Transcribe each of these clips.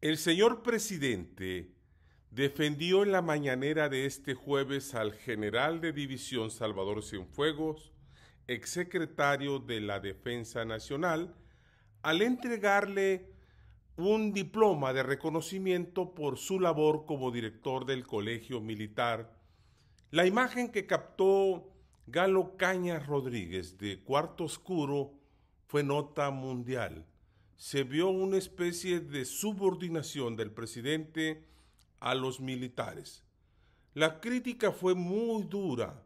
El señor presidente defendió en la mañanera de este jueves al general de división Salvador Cienfuegos, exsecretario de la Defensa Nacional, al entregarle un diploma de reconocimiento por su labor como director del Colegio Militar. La imagen que captó Galo Cañas Rodríguez de Cuarto Oscuro fue nota mundial se vio una especie de subordinación del presidente a los militares. La crítica fue muy dura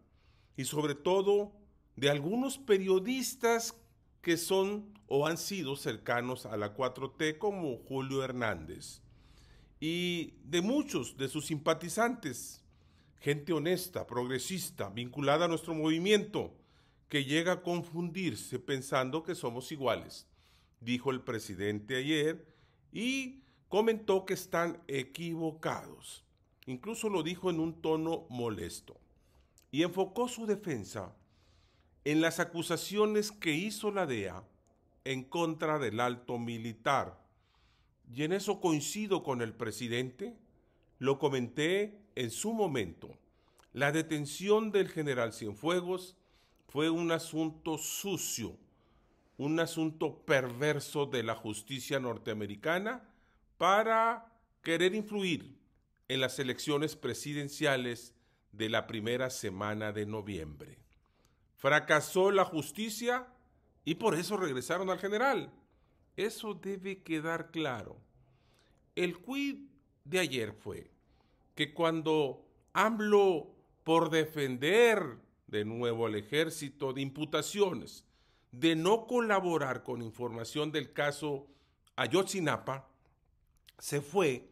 y sobre todo de algunos periodistas que son o han sido cercanos a la 4T como Julio Hernández y de muchos de sus simpatizantes, gente honesta, progresista, vinculada a nuestro movimiento, que llega a confundirse pensando que somos iguales dijo el presidente ayer, y comentó que están equivocados. Incluso lo dijo en un tono molesto. Y enfocó su defensa en las acusaciones que hizo la DEA en contra del alto militar. Y en eso coincido con el presidente, lo comenté en su momento. La detención del general Cienfuegos fue un asunto sucio, un asunto perverso de la justicia norteamericana para querer influir en las elecciones presidenciales de la primera semana de noviembre. Fracasó la justicia y por eso regresaron al general. Eso debe quedar claro. El quid de ayer fue que cuando AMLO, por defender de nuevo al ejército de imputaciones de no colaborar con información del caso Ayotzinapa, se fue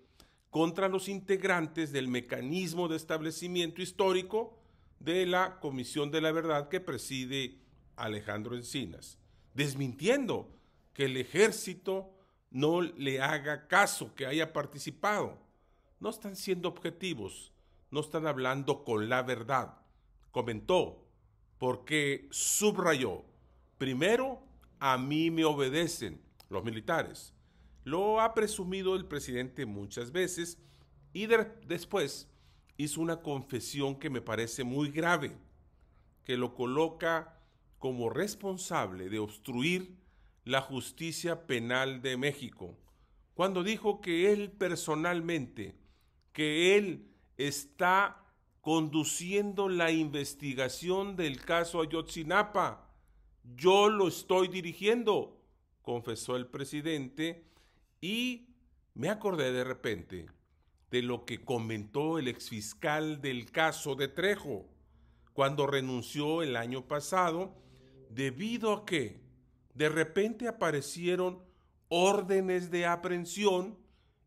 contra los integrantes del mecanismo de establecimiento histórico de la Comisión de la Verdad que preside Alejandro Encinas, desmintiendo que el ejército no le haga caso, que haya participado. No están siendo objetivos, no están hablando con la verdad, comentó, porque subrayó Primero, a mí me obedecen los militares. Lo ha presumido el presidente muchas veces y después hizo una confesión que me parece muy grave, que lo coloca como responsable de obstruir la justicia penal de México, cuando dijo que él personalmente, que él está conduciendo la investigación del caso Ayotzinapa yo lo estoy dirigiendo, confesó el presidente y me acordé de repente de lo que comentó el exfiscal del caso de Trejo cuando renunció el año pasado debido a que de repente aparecieron órdenes de aprehensión,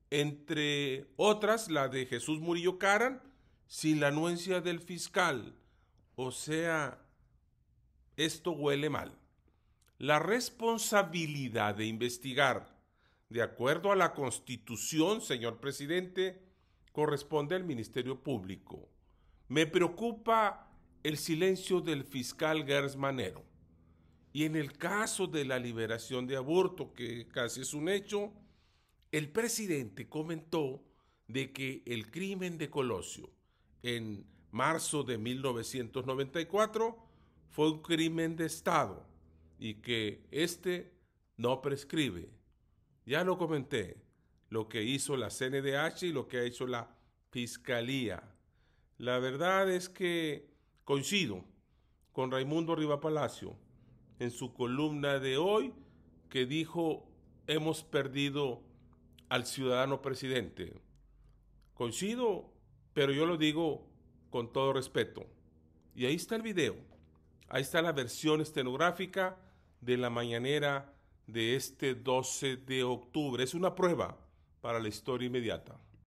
entre otras la de Jesús Murillo Caran, sin la anuencia del fiscal. O sea, esto huele mal. La responsabilidad de investigar, de acuerdo a la Constitución, señor presidente, corresponde al Ministerio Público. Me preocupa el silencio del fiscal Gers Manero. Y en el caso de la liberación de aborto, que casi es un hecho, el presidente comentó de que el crimen de Colosio en marzo de 1994 fue un crimen de Estado y que este no prescribe. Ya lo comenté, lo que hizo la CNDH y lo que ha hecho la Fiscalía. La verdad es que coincido con Raimundo Riva Palacio en su columna de hoy que dijo hemos perdido al ciudadano presidente. Coincido, pero yo lo digo con todo respeto. Y ahí está el video. Ahí está la versión estenográfica de la mañanera de este 12 de octubre. Es una prueba para la historia inmediata.